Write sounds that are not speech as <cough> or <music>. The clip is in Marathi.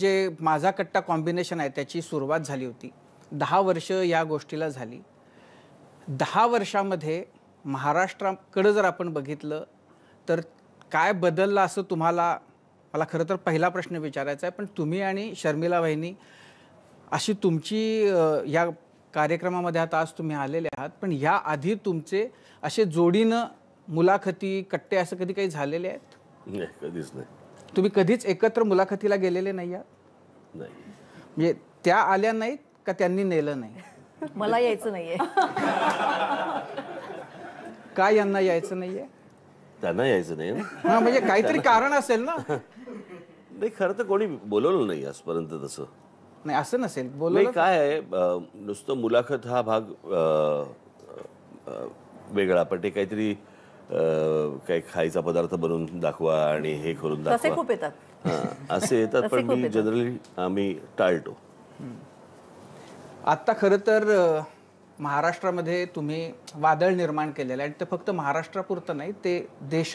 जे माझा कट्टा कॉम्बिनेशन आहे त्याची सुरुवात झाली होती दहा वर्ष या गोष्टीला झाली दहा वर्षामध्ये महाराष्ट्राकडं जर आपण बघितलं तर काय बदललं असं तुम्हाला मला खरं तर पहिला प्रश्न विचारायचा आहे पण तुम्ही आणि शर्मिला वाहिनी अशी तुमची या कार्यक्रमामध्ये आता आज तुम्ही आलेले आहात पण या आधी तुमचे असे जोडीनं मुलाखती कट्टे असं कधी काही झालेले आहेत नाही कधीच नाही तुम्ही कधीच एकत्र मुलाखतीला गेलेले नाही म्हणजे त्या आल्या नाहीत का त्यांनी नेलं नाही मला यायचं नाहीये <laughs> काय यांना यायचं नाहीये त्यांना यायचं नाही हा म्हणजे काहीतरी कारण असेल ना <laughs> नाही खरं तर कोणी बोलवलं नाही आजपर्यंत तसं नाही असं नसेल बोलवलं काय आहे नुसतं मुलाखत हा भाग वेगळा पण ते काहीतरी काही खायचा पदार्थ बनवून दाखवा आणि हे करून दाखवा खूप येतात असे <laughs> येतात पण मी जनरली आम्ही टाळतो आता खरं तर महाराष्ट्रामध्ये तुम्ही वादळ निर्माण केलेलं आहे आणि ते फक्त महाराष्ट्रापुरतं नाही ते देश